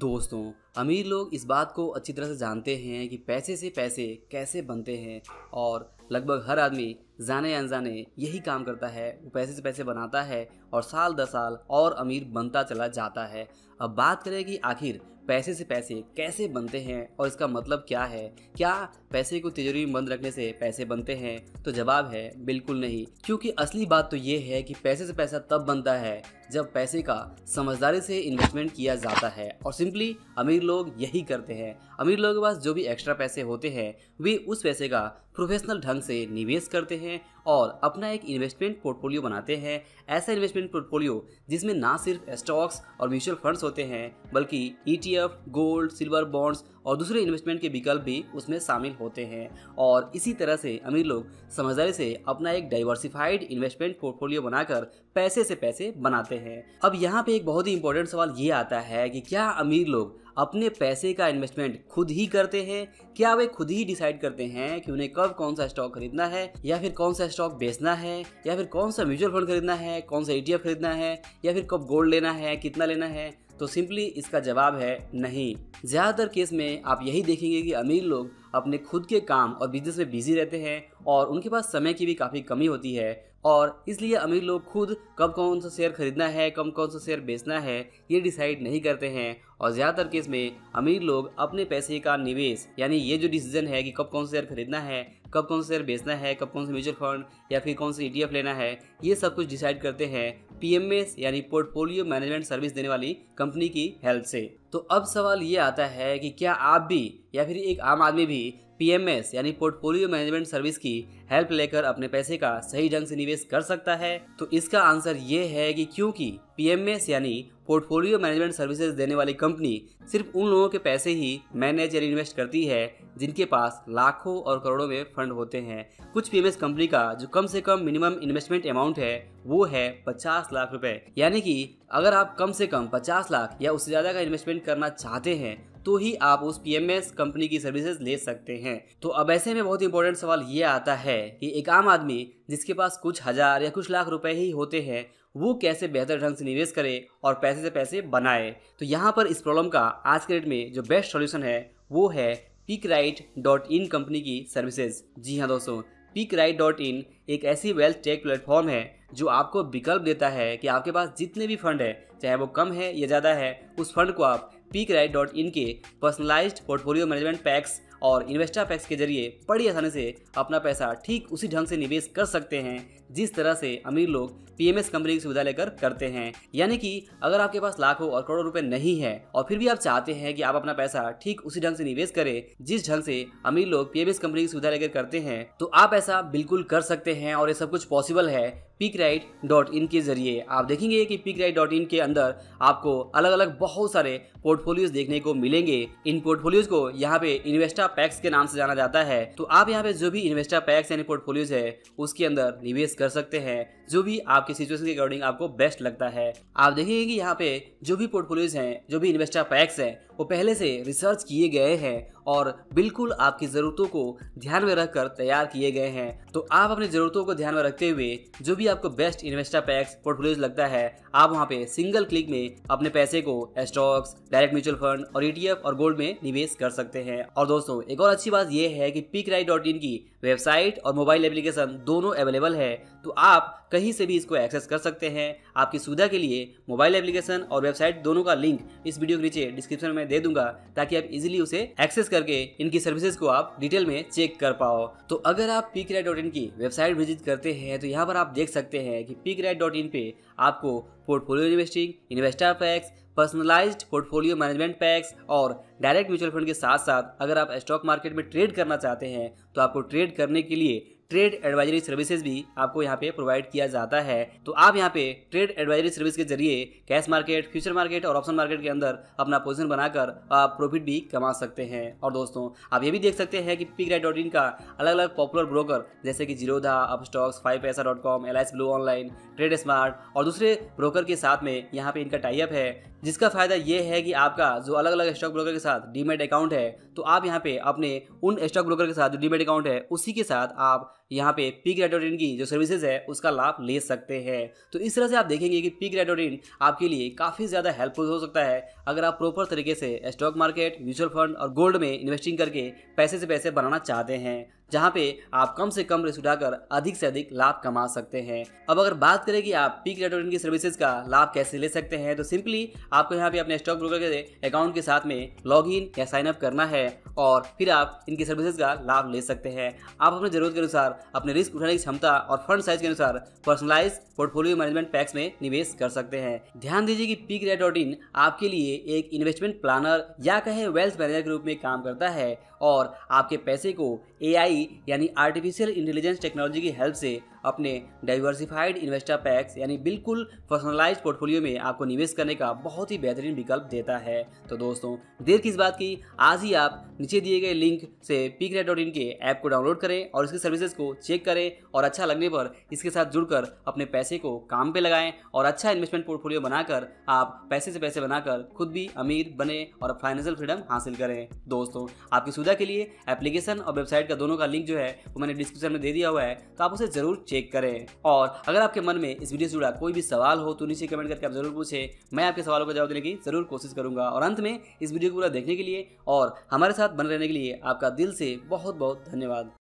दोस्तों अमीर लोग इस बात को अच्छी तरह से जानते हैं कि पैसे से पैसे कैसे बनते हैं और लगभग हर आदमी जाने अनजाने यही काम करता है वो पैसे से पैसे बनाता है और साल दर साल और अमीर बनता चला जाता है अब बात करें कि आखिर पैसे से पैसे कैसे बनते हैं और इसका मतलब क्या है क्या पैसे को तिजोरी में बंद रखने से पैसे बनते हैं तो जवाब है बिल्कुल नहीं क्योंकि असली बात तो ये है कि पैसे से पैसा तब बनता है जब पैसे का समझदारी से इन्वेस्टमेंट किया जाता है और सिंपली अमीर लोग यही करते हैं अमीर लोगों के पास जो भी एक्स्ट्रा पैसे होते हैं वे उस पैसे का प्रोफेशनल ढंग से निवेश करते हैं हैं और अपना एक इन्वेस्टमेंट पोर्टफोलियो बनाते हैं ऐसा इन्वेस्टमेंट पोर्टफोलियो जिसमें ना सिर्फ स्टॉक्स और म्यूचुअल फंड्स होते हैं बल्कि ईटीएफ, गोल्ड सिल्वर बॉन्ड्स और दूसरे इन्वेस्टमेंट के विकल्प भी उसमें शामिल होते हैं और इसी तरह से अमीर लोग समझदारी से अपना एक डाइवर्सिफाइड इन्वेस्टमेंट पोर्टफोलियो बनाकर पैसे से पैसे बनाते हैं अब यहाँ पे एक बहुत ही इंपॉर्टेंट सवाल ये आता है कि क्या अमीर लोग अपने पैसे का इन्वेस्टमेंट खुद ही करते हैं क्या वे खुद ही डिसाइड करते हैं कि उन्हें कब कौन सा स्टॉक खरीदना है या फिर कौन सा स्टॉक बेचना है या फिर कौन सा म्यूचुअल फंड खरीदना है कौन सा ई e खरीदना है या फिर कब गोल्ड लेना है कितना लेना है तो सिंपली इसका जवाब है नहीं ज़्यादातर केस में आप यही देखेंगे कि अमीर लोग अपने खुद के काम और बिजनेस में बिजी रहते हैं और उनके पास समय की भी काफ़ी कमी होती है और इसलिए अमीर लोग खुद कब कौन सा शेयर खरीदना है कब कौन सा शेयर बेचना है ये डिसाइड नहीं करते हैं और ज़्यादातर केस में अमीर लोग अपने पैसे का निवेश यानी ये जो डिसीजन है कि कब कौन सा शेयर खरीदना है कब कौन सा शेयर बेचना है कब कौन सा म्यूचुअल फंड या फिर कौन सा ई e लेना है ये सब कुछ डिसाइड करते हैं पी यानी पोर्टफोलियो मैनेजमेंट सर्विस देने वाली कंपनी की हेल्प से तो अब सवाल ये आता है कि क्या आप भी या फिर एक आम आदमी भी पी यानी पोर्टफोलियो मैनेजमेंट सर्विस की हेल्प लेकर अपने पैसे का सही ढंग से निवेश कर सकता है तो इसका आंसर ये है कि क्योंकि पी यानी पोर्टफोलियो मैनेजमेंट सर्विसेज देने वाली कंपनी सिर्फ उन लोगों के पैसे ही मैनेज या इन्वेस्ट करती है जिनके पास लाखों और करोड़ों में फंड होते हैं कुछ पीएमएस कंपनी का जो कम से कम मिनिमम इन्वेस्टमेंट अमाउंट है वो है पचास लाख रुपए यानी कि अगर आप कम से कम पचास लाख या उससे ज़्यादा का इन्वेस्टमेंट करना चाहते हैं तो ही आप उस पी कंपनी की सर्विसेज ले सकते हैं तो अब ऐसे में बहुत इंपॉर्टेंट सवाल ये आता है कि एक आम आदमी जिसके पास कुछ हज़ार या कुछ लाख रुपए ही होते हैं वो कैसे बेहतर ढंग से निवेश करे और पैसे से पैसे बनाए तो यहाँ पर इस प्रॉब्लम का आज के डेट में जो बेस्ट सोल्यूशन है वो है pick right dot in company की सर्विसेज जी हाँ दोस्तों पिक राइट डॉट इन एक ऐसी वेल्थ टेक प्लेटफॉर्म है जो आपको विकल्प देता है कि आपके पास जितने भी फंड है चाहे वो कम है या ज़्यादा है उस फंड को आप पीक राइट डॉट इन के पर्सनलाइज्ड पोर्टफोलियो मैनेजमेंट पैक्स और इन्वेस्टर पैक्स के जरिए बड़ी आसानी से अपना पैसा ठीक उसी ढंग से निवेश कर सकते हैं जिस तरह से अमीर लोग पीएमएस कंपनी की सुविधा लेकर करते हैं यानी कि अगर आपके पास लाखों और करोड़ों रुपए नहीं है और फिर भी आप चाहते हैं कि आप अपना पैसा ठीक उसी ढंग से निवेश करें जिस ढंग से अमीर लोग पीएमएस कंपनी की सुविधा लेकर करते हैं तो आप ऐसा बिल्कुल कर सकते हैं और ये सब कुछ पॉसिबल है पिक राइट डॉट इन के ज़रिए आप देखेंगे कि पिक राइट डॉट इन के अंदर आपको अलग अलग बहुत सारे पोर्टफोलियोज देखने को मिलेंगे इन पोर्टफोलियोज को यहाँ पे इन्वेस्टा पैक्स के नाम से जाना जाता है तो आप यहाँ पे जो भी इन्वेस्टा पैक्स यानी पोर्टफोलियोज है उसके अंदर निवेश कर सकते हैं जो भी आपके सिचुएशन के अकॉर्डिंग आपको बेस्ट लगता है आप देखेंगे कि यहाँ पे जो भी पोर्टफोलियोज हैं जो भी इन्वेस्टा पैक्स हैं वो पहले से रिसर्च किए गए हैं और बिल्कुल आपकी ज़रूरतों को ध्यान में रखकर तैयार किए गए हैं तो आप अपनी ज़रूरतों को ध्यान में रखते हुए जो भी आपको बेस्ट इन्वेस्टर पैक्स पोर्टफोलियोज लगता है आप वहाँ पे सिंगल क्लिक में अपने पैसे को स्टॉक्स डायरेक्ट म्यूचुअल फंड और ई e और गोल्ड में निवेश कर सकते हैं और दोस्तों एक और अच्छी बात यह है कि पिक की वेबसाइट और मोबाइल एप्लीकेशन दोनों अवेलेबल है तो आप कहीं से भी इसको एक्सेस कर सकते हैं आपकी सुविधा के लिए मोबाइल एप्लीकेशन और वेबसाइट दोनों का लिंक इस वीडियो के नीचे डिस्क्रिप्शन में दे दूंगा ताकि आप इजिली उसे एक्सेस करके इनकी सर्विसेज को आप डिटेल में चेक कर पाओ तो अगर आप पीक डॉट की वेबसाइट विजिट करते हैं तो यहाँ पर आप देख सकते हैं कि पीक डॉट इन पे आपको portfolio investing investor packs personalise portfolio management packs और डायरेक्ट म्यूचुअल फंड के साथ साथ अगर आप स्टॉक मार्केट में ट्रेड करना चाहते हैं तो आपको ट्रेड करने के लिए ट्रेड एडवाइजरी सर्विसेज भी आपको यहाँ पे प्रोवाइड किया जाता है तो आप यहाँ पे ट्रेड एडवाइजरी सर्विस के जरिए कैश मार्केट फ्यूचर मार्केट और ऑप्शन मार्केट के अंदर अपना पोजिशन बनाकर आप प्रॉफिट भी कमा सकते हैं और दोस्तों आप ये भी देख सकते हैं कि पिक राइट डॉट का अलग अलग पॉपुलर ब्रोकर जैसे कि Zerodha Upstox five Paisa dot com L I blue online trade smart और दूसरे ब्रोकर के साथ में यहाँ पे इनका टाइप है जिसका फ़ायदा ये है कि आपका जो अलग अलग स्टॉक ब्रोकर के साथ डीमेट अकाउंट है तो आप यहाँ पे अपने उन स्टॉक ब्रोकर के साथ जो डीमेट अकाउंट है उसी के साथ आप यहाँ पे पीक रेट की जो सर्विसेज है उसका लाभ ले सकते हैं तो इस तरह से आप देखेंगे कि पीक रेट आपके लिए काफ़ी ज़्यादा हेल्पफुल हो सकता है अगर आप प्रॉपर तरीके से स्टॉक मार्केट म्यूचुअल फंड और गोल्ड में इन्वेस्टिंग करके पैसे से पैसे बनाना चाहते हैं जहाँ पे आप कम से कम रिस्क उठाकर अधिक से अधिक लाभ कमा सकते हैं अब अगर बात करें कि आप पीक रेट की सर्विसेज का लाभ कैसे ले सकते हैं तो सिंपली आपको यहाँ पे अपने स्टॉक ब्रोकर के अकाउंट के साथ में लॉग इन या साइन अप करना है और फिर आप इनकी सर्विसेज का लाभ ले सकते हैं आप अपने जरूरत के अनुसार अपने रिस्क उठाने की क्षमता और फंड साइज के अनुसार पर्सनलाइज पोर्टफोलियो मैनेजमेंट पैक्स में निवेश कर सकते हैं ध्यान दीजिए कि पीक रेट डॉट इन आपके लिए एक इन्वेस्टमेंट प्लानर या कहे वेल्थ मैनेजर के रूप में काम करता है और आपके पैसे को ए यानी आर्टिफिशियल इंटेलिजेंस टेक्नोलॉजी की हेल्प से अपने डाइवर्सिफाइड इन्वेस्टर पैक्स यानी बिल्कुल पर्सनलाइज पोर्टफोलियो में आपको निवेश करने का बहुत ही बेहतरीन विकल्प देता है तो दोस्तों देर किस बात की आज ही आप नीचे दिए गए लिंक से पीक डॉट इन के ऐप को डाउनलोड करें और इसकी सर्विसेज को चेक करें और अच्छा लगने पर इसके साथ जुड़कर अपने पैसे को काम पे लगाएं और अच्छा इन्वेस्टमेंट पोर्टफोलियो बनाकर आप पैसे से पैसे बनाकर खुद भी अमीर बने और फाइनेंशियल फ्रीडम हासिल करें दोस्तों आपकी सुविधा के लिए एप्लीकेशन और वेबसाइट का दोनों का लिंक जो है वो मैंने डिस्क्रिप्शन में दे दिया हुआ है तो आप उसे जरूर चेक करें और अगर आपके मन में इस वीडियो से जुड़ा कोई भी सवाल हो तो नीचे कमेंट करके आप जरूर पूछें मैं आपके सवालों का जवाब देने की जरूर कोशिश करूंगा और अंत में इस वीडियो को पूरा देखने के लिए और हमारे साथ बने रहने के लिए आपका दिल से बहुत बहुत धन्यवाद